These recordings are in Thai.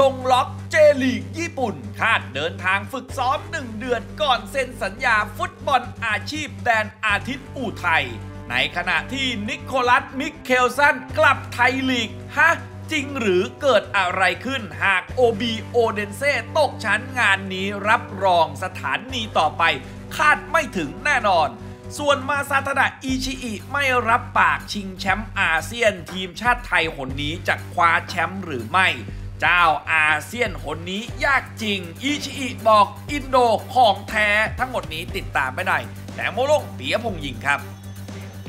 ลงล็อกเจลีกญี่ปุ่นคาดเดินทางฝึกซ้อม1เดือนก่อน เซ็นสัญญาฟุตบอลอาชีพแดนอาทิตย์อู่ไทย ในขณะที่นิโคลัสมิเคลสันกลับไทยลีกฮะจริงหรือเกิดอะไรขึ้นหากโอบีโอเดนเซ่ตกชั้นงานนี้รับรองสถานีต่อไป คาดไม่ถึงแน่นอน ส่วนมาซาตดะอิชิอิไม่รับปากชิงแชมป์อาเซียนทีมชาติไทยหนนี้จะคว้าแชมป์หรือไม่เจ้าอาเซียนคนนี้ยากจริงอิชิอิบอกอินโดของแท้ทั้งหมดนี้ติดตามไป่ได้แต่โมโลกเปียพงยิงครับ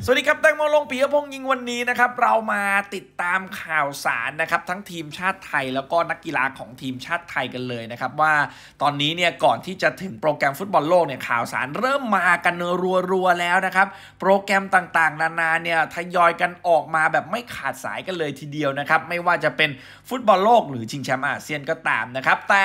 สวัสดีครับแตงโมลงปียพงษ์ยิงวันนี้นะครับ เรามาติดตามข่าวสารนะครับทั้งทีมชาติไทยแล้วก็นักกีฬาของทีมชาติไทยกันเลยนะครับว่าตอนนี้เนี่ยก่อนที่จะถึงโปรแกรมฟุตบอลโลกเนี่ยข่าวสารเริ่มมากันรัวๆแล้วนะครับโปรแกรมต่างๆ นานาเนี่ยทยอยกันออกมาแบบไม่ขาดสายกันเลยทีเดียวนะครับไม่ว่าจะเป็นฟุตบอลโลก หรือชิงแชมป์อาเซียนก็ตามนะครับแต่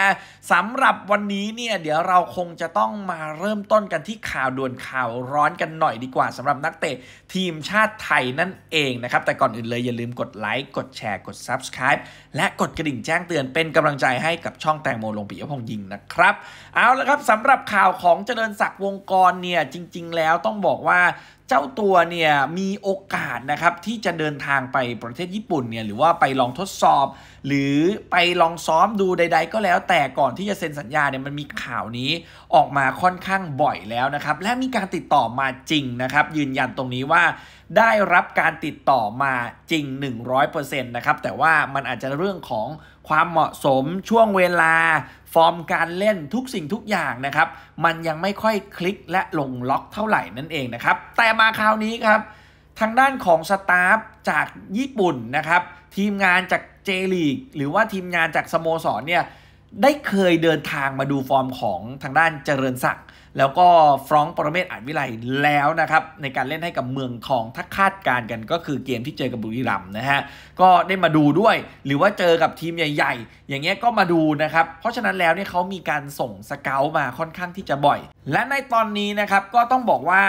สำหรับวันนี้เนี่ยเดี๋ยวเราคงจะต้องมาเริ่มต้นกันที่ข่าวด่วนข่าวร้อนกันหน่อยดีกว่าสำหรับนักเตะทีมชาติไทยนั่นเองนะครับแต่ก่อนอื่นเลยอย่าลืมกดไลค์ กดแชร์ กด Subscribe และกดกระดิ่งแจ้งเตือนเป็นกำลังใจให้กับช่องแตงโมลงปียพงยิงนะครับ เอาละครับสำหรับข่าวของเจริญศักดิ์วงกรเนี่ยจริง ๆ แล้วต้องบอกว่าเจ้าตัวเนี่ย มีโอกาสนะครับที่จะเดินทางไปประเทศญี่ปุ่นเนี่ยหรือว่าไปลองทดสอบ หรือไปลองซ้อมดูใด ๆ ก็แล้ว แต่ก่อนที่จะเซ็นสัญญาเนี่ยมันมีข่าวนี้ออกมาค่อนข้างบ่อยแล้วนะครับและมีการติดต่อมาจริงนะครับยืนยันตรงนี้ว่าได้รับการติดต่อมาจริง 100%นะครับแต่ว่ามันอาจจะเรื่องของความเหมาะสมช่วงเวลาฟอร์มการเล่นทุกสิ่งทุกอย่างนะครับ มันยังไม่ค่อยคลิกและลงล็อกเท่าไหร่นั่นเองนะครับแต่มาคราวนี้ครับ ทางด้านของสตาฟจากญี่ปุ่นนะครับ ทีมงานจากเจลีกหรือว่าทีมงานจากสโมสรเนี่ยได้เคยเดินทางมาดูฟอร์มของทางด้านเจริญศักดิ์แล้วก็ฟรอง์ปรเมศอัจวิไลแล้วนะครับในการเล่นให้กับเมืองทองถ้าคาดการกันก็คือ เกมที่เจอกับบุรีรัมย์นะฮะก็ได้มาดูด้วยหรือว่าเจอกับทีมใหญ่ๆ อย่างเงี้ยก็มาดูนะครับเพราะฉะนั้นแล้วเนี่ยเขามีการส่งสเกลมาค่อนข้างที่จะบ่อย และในตอนนี้นะครับก็ต้องบอกว่า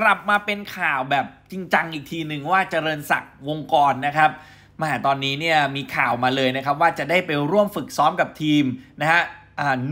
กลับมาเป็นข่าวแบบจริงจังอีกทีหนึ่งว่าเจริญศักดิ์วงกรนะครับมาตอนนี้เนี่ยมีข่าวมาเลยนะครับว่าจะได้ไปร่วมฝึกซ้อมกับทีมนะฮะ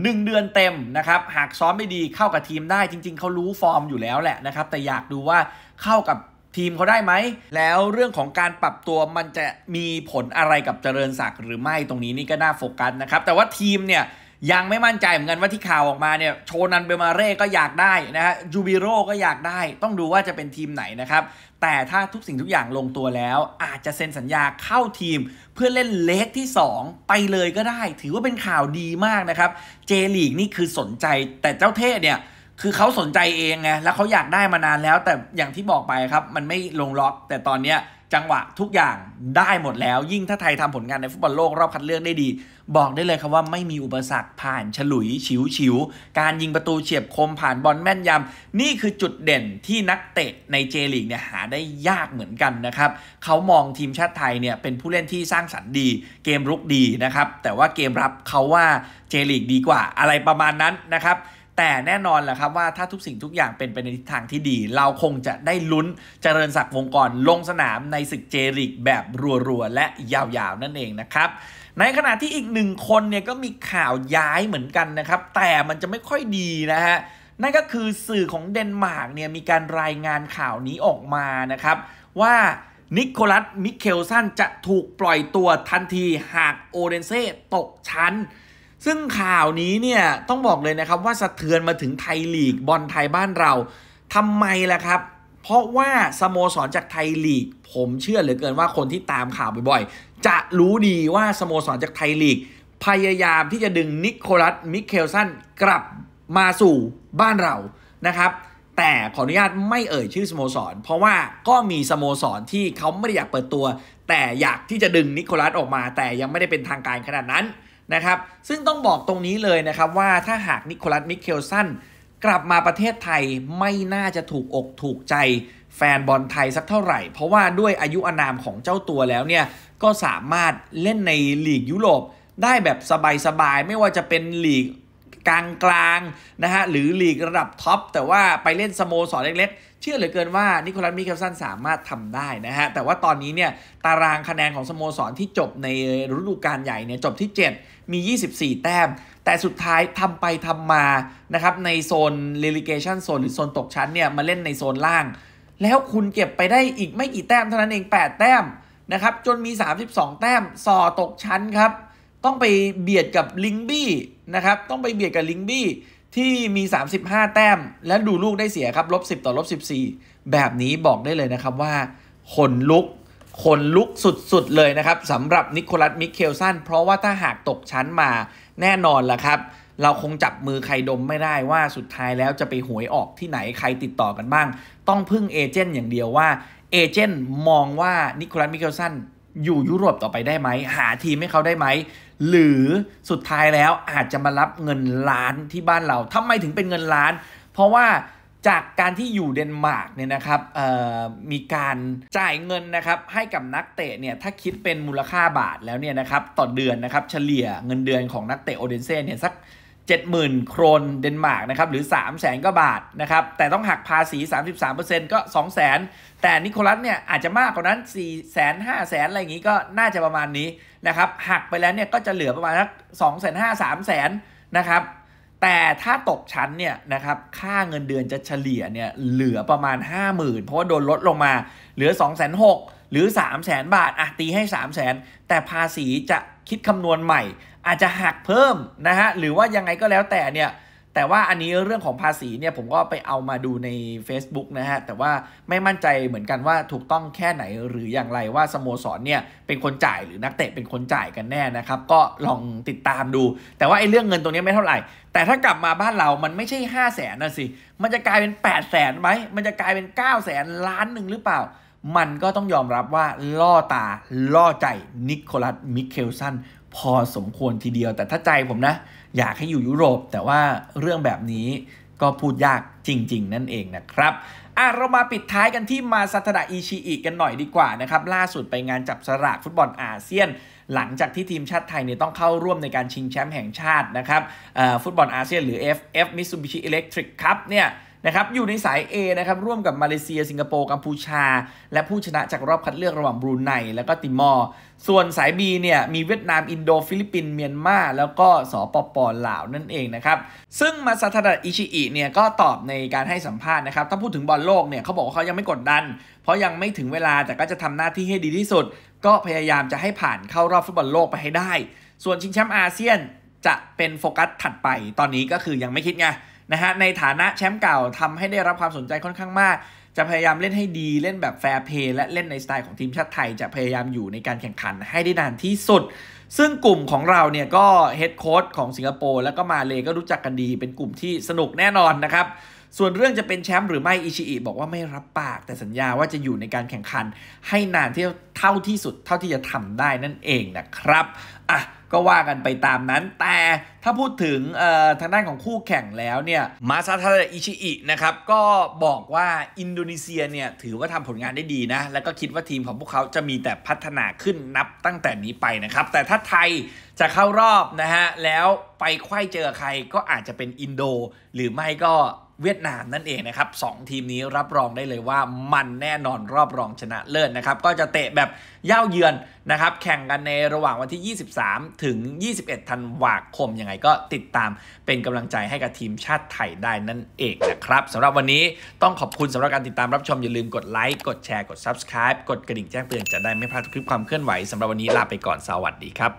หนึ่งเดือนเต็มนะครับหากซ้อมไม่ดีเข้ากับทีมได้จริง ๆ เขารู้ฟอร์มอยู่แล้วแหละนะครับแต่อยากดูว่าเข้ากับทีมเขาได้ไหม แล้วเรื่องของการปรับตัวมันจะมีผลอะไรกับเจริญศักดิ์หรือไม่ตรงนี้นี่ก็น่าโฟกัสนะครับแต่ว่าทีมเนี่ยยังไม่มั่นใจเหมือนกันว่าที่ข่าวออกมาเนี่ยโชนันเบมาเร่ก็อยากได้นะฮะจูบิโร่ก็อยากได้ต้องดูว่าจะเป็นทีมไหนนะครับ แต่ถ้าทุกสิ่งทุกอย่างลงตัวแล้วอาจจะเซ็นสัญญาเข้าทีมเพื่อเล่นเลกที่ 2 ไปเลยก็ได้ถือว่าเป็นข่าวดีมากนะครับเจลีกนี่คือสนใจแต่เจ้าเทศเนี่ย คือเขาสนใจเองไงแล้วเขาอยากได้มานานแล้ว แต่อย่างที่บอกไปครับมันไม่ลงล็อกแต่ตอนเนี้ยจังหวะทุกอย่างได้หมดแล้วยิ่งถ้าไทยทำผลงานในฟุตบอลโลก รอบคัดเลือกได้ดี บอกได้เลยครับว่าไม่มีอุปสรรคผ่านฉลุยฉิวฉิวการยิงประตูเฉียบคมผ่านบอลแม่นยำ นี่คือจุดเด่นที่นักเตะในเจลีกเนี่ยหาได้ยากเหมือนกันนะครับเขามองทีมชาติไทยเนี่ยเป็นผู้เล่นที่สร้างสรรค์ดี เกมรุกดีนะครับแต่ว่าเกมรับเขาว่าเจลีกดีกว่าอะไรประมาณนั้นนะครับแต่แน่นอนแหละครับว่าถ้าทุกสิ่งทุกอย่างเป็นไปในทิศทางที่ดี เราคงจะได้ลุ้นเจริญศักดิ์วงกรลงสนามในศึกเจริกแบบรัวๆ และยาวๆนั่นเองนะครับ ในขณะที่อีกหนึ่งคนเนี่ยก็มีข่าวย้ายเหมือนกันนะครับแต่มันจะไม่ค่อยดีนะฮะนั่นก็คือสื่อของเดนมาร์กเนี่ยมีการรายงานข่าวนี้ออกมานะครับว่า นิโคลัส มิเคลสันจะถูกปล่อยตัวทันทีหากโอเดนเซ่ตกชั้นซึ่งข่าวนี้เนี่ย ต้องบอกเลยนะครับว่าสะเทือนมาถึงไทยลีกบอลไทยบ้านเราทำไมล่ะครับ เพราะว่า สโมสรจากไทยลีก ผมเชื่อเหลือเกินว่าคนที่ตามข่าวบ่อย ๆ จะรู้ดีว่า สโมสรจากไทยลีก พยายามที่จะดึงนิโคลัสมิเคลสันกลับมาสู่บ้านเรานะครับ แต่ขออนุญาตไม่เอ่ยชื่อสโมสร เพราะว่าก็มีสโมสรที่เขาไม่ได้อยากเปิดตัว แต่อยากที่จะดึงนิโคลัสออกมาแต่ยังไม่ได้เป็นทางการขนาดนั้นนะครับ ซึ่งต้องบอกตรงนี้เลยนะครับว่าถ้าหากนิโคลัสมิเคลสันกลับมาประเทศไทยไม่น่าจะถูกอกถูกใจแฟนบอลไทยสักเท่าไหร่ เพราะว่าด้วยอายุอานามของเจ้าตัวแล้วเนี่ย ก็สามารถเล่นในลีกยุโรปได้แบบสบายๆไม่ว่าจะเป็นลีกกลางกลางนะฮะ หรือ ลีกระดับ ท็อป แต่ว่าไปเล่น สโมสรเล็กเชื่อเหลือเกินว่า นิโคลัสมิเคลสัน สามารถทำได้ นะฮะ แต่ว่าตอนนี้ เนี่ย ตารางคะแนนของ สโมสรที่จบในฤดูกาลใหญ่ เนี่ย จบที่ 7 มี 24 แต้ม แต่สุดท้ายทำไปทำมานะครับ ใน โซนเ e ลิเกชันโซนหรือโซนตกชั้นเนี่ยมาเล่นในโซนล่างแล้วคุณเก็บไปได้อีกไม่กี่แต้มเท่านั้นเอง 8 แต้มนะครับจนมี 32 แต้มส่อตกชั้นครับต้องไปเบียดกับลิงบี้นะครับ ต้องไปเบียดกับลิงบี้ที่มี 35 แต้ม และดูลูกได้เสียครับลบ10ต่อลบ14แบบนี้บอกได้เลยนะครับว่าขนลุกขนลุกสุด ๆ เลยนะครับสำหรับนิโคลัสมิเคลสันเพราะว่าถ้าหากตกชั้นมาแน่นอนล่ะครับ เราคงจับมือใครดมไม่ได้ว่าสุดท้ายแล้วจะไปหวยออกที่ไหนใครติดต่อกันบ้าง ต้องพึ่งเอเจนต์อย่างเดียวว่าเอเจนต์มองว่านิโคลัสมิเคลสันอยู่ยุโรปต่อไปได้ไหมหาทีมให้เขาได้ไหมหรือสุดท้ายแล้วอาจจะมารับเงินล้านที่บ้านเราทำไมถึงเป็นเงินล้าน เพราะว่าจากการที่อยู่เดนมาร์กเนี่ยนะครับมีการจ่ายเงินนะครับให้กับนักเตะเนี่ยถ้าคิดเป็นมูลค่าบาทแล้วเนี่ยนะครับต่อเดือนนะครับเฉลี่ยเงินเดือนของนักเตะโอเดนเซ่เนี่ยสัก70,000โครน เดนมาร์กนะครับหรือ3 0 0แสนกว่าบาทนะครับแต่ต้องหักภาษี 33%ก็2 0 0แสนแต่นิโคลัสเนี่ยอาจจะมากกว่านั้น4 0 0แสน5 0แสนอะไรอย่างนี้ก็น่าจะประมาณนี้นะครับหักไปแล้วเนี่ยก็จะเหลือประมาณสัก2 5 0 0 0 3 0 0แสนนะครับแต่ถ้าตกชั้นเนี่ยนะครับค่าเงินเดือนจะเฉลี่ยเนี่ยเหลือประมาณ 50,000 เพราะว่าโดนลดลงมาเหลือ 2 6 0 0 0 0หรือ3 0 0 0สนบาทอ่ะตีให้3 0 0 0สนแต่ภาษีจะคิดคำนวณใหม่อาจจะหักเพิ่ม นะฮะหรือว่ายังไงก็แล้วแต่เนี่ย แต่ว่าอันนี้เรื่องของภาษีเนี่ยผมก็ไปเอามาดูใน Facebook นะฮะ แต่ว่าไม่มั่นใจเหมือนกันว่าถูกต้องแค่ไหนหรืออย่างไรว่าสโมสรเนี่ย เป็นคนจ่ายหรือนักเตะเป็นคนจ่ายกันแน่นะครับ ก็ลองติดตามดู แต่ว่า ไอ้เรื่องเงินตรงนี้ไม่เท่าไหร่ แต่ถ้ากลับมาบ้านเรามันไม่ใช่ 5 0 0แสนนะสิมันจะกลายเป็น 8 0 0แสนไหมมันจะกลายเป็น 9 0 0แสนล้านหนึ่งหรือเปล่า มันก็ต้องยอมรับว่าล่อตาล่อใจนิโคลัสมิเคลสันพอสมควรทีเดียวแต่ถ้าใจผมนะ อยากให้อยู่ยุโรปแต่ว่าเรื่องแบบนี้ก็พูดยากจริง ๆ นั่นเองนะครับอ่ะ เรามาปิดท้ายกันที่มาซาตดะอิชิอิกันหน่อยดีกว่านะครับล่าสุดไปงานจับสลากฟุตบอลอาเซียน หลังจากที่ทีมชาติไทยเนี่ยต้องเข้าร่วมในการชิงแชมป์แห่งชาตินะครับฟุตบอลอาเซียน หรือ FF Mitsubishi Electric Cup เนี่ยนะครับอยู่ในสาย A นะครับ ร่วมกับมาเลเซีย สิงคโปร์กัมพูชา และผู้ชนะจากรอบคัดเลือกระหว่าง บรูไนแล้วก็ติมอร์ ส่วนสาย B เนี่ย มีเวียดนามอินโดฟิลิปปินส์เมียนมาแล้วก็สปปลาว นั่นเองนะครับ ซึ่งมาซาทาดะอิชิอิเนี่ย ก็ตอบในการให้สัมภาษณ์นะครับ ถ้าพูดถึงบอลโลกเนี่ยเขาบอกว่าเขายังไม่กดดัน เพราะยังไม่ถึงเวลาแต่ก็จะทำหน้าที่ให้ดีที่สุด ก็พยายามจะให้ผ่านเข้ารอบฟุตบอลโลกไปให้ได้ ส่วนชิงแชมป์อาเซียนจะเป็นโฟกัสถัดไป ตอนนี้ก็คือยังไม่คิดไงนะฮะในฐานะแชมป์เก่าทำให้ได้รับความสนใจค่อนข้างมาก จะพยายามเล่นให้ดีเล่นแบบแฟร์เพย์และเล่นในสไตล์ของทีมชาติไทย จะพยายามอยู่ในการแข่งขันให้ได้นานที่สุด ซึ่งกลุ่มของเราเนี่ย ก็เฮดโค้ชของสิงคโปร์แล้วก็มาเลยก็รู้จักกันดี เป็นกลุ่มที่สนุกแน่นอนนะครับส่วนเรื่องจะเป็นแชมป์หรือไม่อิชิอิ บอกว่าไม่รับปาก แต่สัญญาว่าจะอยู่ในการแข่งขัน ให้นานเท่าที่สุดเท่าที่จะทำได้นั่นเองนะครับอ่ะก็ว่ากันไปตามนั้น แต่ถ้าพูดถึงทางด้านของคู่แข่งแล้วเนี่ยมาซาทาอิชิอินะครับ ก็บอกว่าอินโดนีเซียเนี่ย ถือว่าทำผลงานได้ดีนะ แล้วก็คิดว่าทีมของพวกเขาจะมีแต่พัฒนาขึ้นนับตั้งแต่นี้ไปนะครับ แต่ถ้าไทยจะเข้ารอบนะฮะแล้วไปไข้เจอใคร ก็อาจจะเป็นอินโดหรือไม่ก็เวียดนามนั่นเองนะครับสทีมนี้รับรองได้เลยว่ามันแน่นอนรอบรองชนะเลิศนะครับ ก็จะเตะแบบเย่าเยือนนะครับ แข่งกันในระหว่างวันที่ 23 ถึง 21ธันวาคมยังไงก็ติดตามเป็นกำลังใจให้กับทีมชาติไทยได้นั่นเองนะครับสำหรับวันนี้ต้องขอบคุณสำหรับการติดตามรับชม อย่าลืมกดไลค์กดแชร์กด Subscribe กดกระดิ่งแจ้งเตือนจะได้ไม่พลาดคลิปความเคลื่อนไหวสำหรับวันนี้ลาไปก่อนสวัสดีครับ